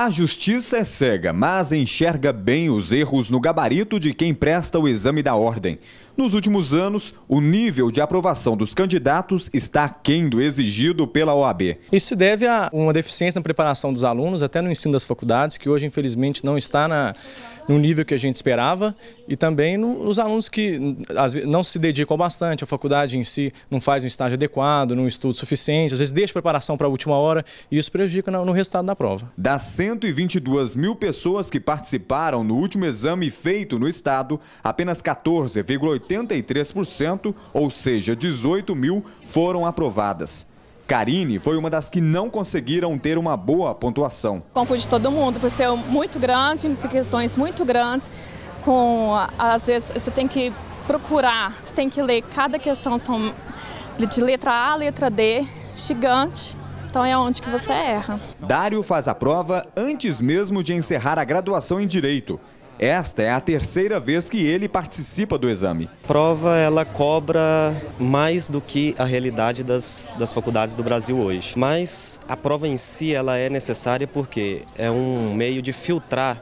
A justiça é cega, mas enxerga bem os erros no gabarito de quem presta o exame da ordem. Nos últimos anos, o nível de aprovação dos candidatos está aquém do exigido pela OAB. Isso se deve a uma deficiência na preparação dos alunos, até no ensino das faculdades, que hoje, infelizmente, não está na, no nível que a gente esperava e também nos alunos que às vezes, não se dedicam bastante, a faculdade em si não faz um estágio adequado, não estuda suficiente, às vezes deixa preparação para a última hora e isso prejudica no, no resultado da prova. Das 122 mil pessoas que participaram no último exame feito no estado, apenas 14,83%, ou seja, 18 mil, foram aprovadas. Karine foi uma das que não conseguiram ter uma boa pontuação. Confunde todo mundo, por ser muito grande, questões muito grandes, com às vezes você tem que procurar, você tem que ler cada questão, são de letra A a letra D, gigante. Então é onde que você erra. Dário faz a prova antes mesmo de encerrar a graduação em Direito esta é a terceira vez que ele participa do exame. A prova ela cobra mais do que a realidade das, das faculdades do Brasil hoje. Mas a prova em si ela é necessária porque é um meio de filtrar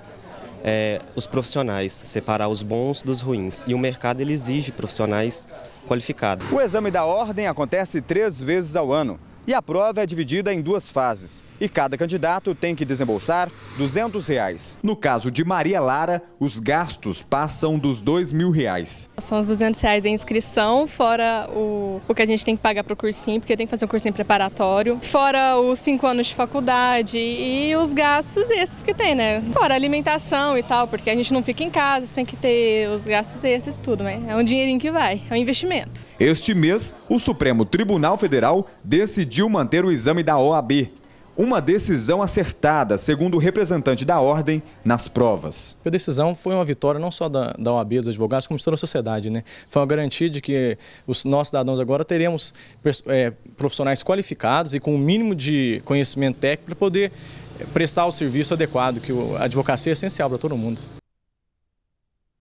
é, os profissionais, separar os bons dos ruins. E o mercado ele exige profissionais qualificados. O exame da ordem acontece três vezes ao ano. E a prova é dividida em duas fases e cada candidato tem que desembolsar R$ 200. Reais. No caso de Maria Lara, os gastos passam dos R$ mil reais. São os R$ 200 reais em inscrição, fora o, o que a gente tem que pagar para o cursinho, porque tem que fazer um cursinho preparatório, fora os cinco anos de faculdade e os gastos esses que tem, né? Fora alimentação e tal, porque a gente não fica em casa, tem que ter os gastos esses, tudo, né? É um dinheirinho que vai, é um investimento. Este mês, o Supremo Tribunal Federal decidiu manter o exame da OAB. Uma decisão acertada, segundo o representante da ordem, nas provas. A decisão foi uma vitória não só da, da OAB, dos advogados, como de toda a sociedade. Né? Foi uma garantia de que os nossos cidadãos agora teremos é, profissionais qualificados e com o um mínimo de conhecimento técnico para poder prestar o serviço adequado, que a advocacia é essencial para todo mundo.